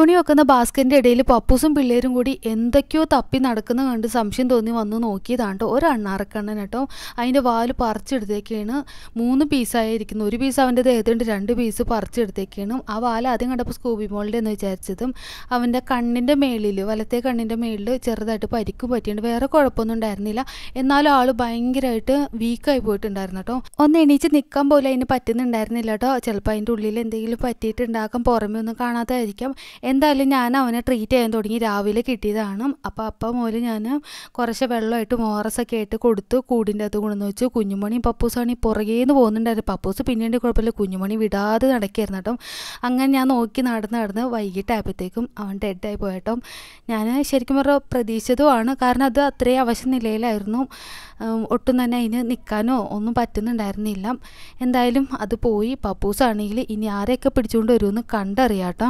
തുണി വെക്കുന്ന ബാസ്കറ്റിൻ്റെ ഇടയിൽ പപ്പൂസും പിള്ളേരും കൂടി എന്തൊക്കെയോ തപ്പി നടക്കുന്ന കണ്ട് സംശയം തോന്നി വന്ന് നോക്കിയതാണ്ട് ഒരു അണ്ണാറക്കണ്ണൻ കേട്ടോ അതിൻ്റെ വാല് പറിച്ചെടുത്തേക്കാണ് മൂന്ന് പീസായിരിക്കുന്നു ഒരു പീസ് അവൻ്റെ ദേഹത്തുണ്ട് രണ്ട് പീസ് പറിച്ചെടുത്തേക്കാണ് ആ വാല് ആദ്യം കണ്ടപ്പോൾ സ്കൂബി മോളുടെ എന്ന് വിചാരിച്ചതും അവൻ്റെ കണ്ണിൻ്റെ മേളിൽ വലത്തെ കണ്ണിൻ്റെ മേളിൽ ചെറുതായിട്ട് പരിക്ക് പറ്റിയിട്ടുണ്ട് വേറെ കുഴപ്പമൊന്നും ഉണ്ടായിരുന്നില്ല എന്നാലും ആൾ ഭയങ്കരമായിട്ട് വീക്കായി പോയിട്ടുണ്ടായിരുന്നു കേട്ടോ ഒന്ന് എണീച്ച് നിൽക്കാൻ പോലും അതിന് പറ്റുന്നുണ്ടായിരുന്നില്ല കേട്ടോ ചിലപ്പോൾ അതിൻ്റെ ഉള്ളിൽ എന്തെങ്കിലും പറ്റിയിട്ടുണ്ടാക്കാൻ പുറമേ ഒന്നും കാണാതായിരിക്കാം എന്തായാലും ഞാൻ അവനെ ട്രീറ്റ് ചെയ്യാൻ തുടങ്ങി രാവിലെ കിട്ടിയതാണ് അപ്പോൾ അപ്പം മുതൽ ഞാൻ കുറച്ച് വെള്ളമായിട്ട് മോറസൊക്കെ ആയിട്ട് കൊടുത്ത് കൂടിൻ്റെ അത് കൊണ്ടുവന്ന് വെച്ചു കുഞ്ഞുമണി പപ്പൂസാണ് ഈ പുറകേന്ന് പോകുന്നുണ്ടായിരുന്നു പപ്പൂസ് പിന്നീട് കുഴപ്പമില്ല കുഞ്ഞുമണി വിടാതെ നടക്കായിരുന്നു കേട്ടോ അങ്ങനെ ഞാൻ നോക്കി നടന്ന് നടന്ന് വൈകിട്ടായപ്പോഴത്തേക്കും അവൻ ഡെഡായി പോയട്ടോ ഞാൻ ശരിക്കും പറഞ്ഞാൽ പ്രതീക്ഷിച്ചതുമാണ് കാരണം അത് അത്രയും അവശ്യ നിലയിലായിരുന്നു ഒട്ടും തന്നെ അതിന് നിൽക്കാനോ ഒന്നും പറ്റുന്നുണ്ടായിരുന്നില്ല എന്തായാലും അത് പോയി പപ്പൂസാണെങ്കിൽ ഇനി ആരെയൊക്കെ പിടിച്ചുകൊണ്ട് വരുമെന്ന് കേട്ടോ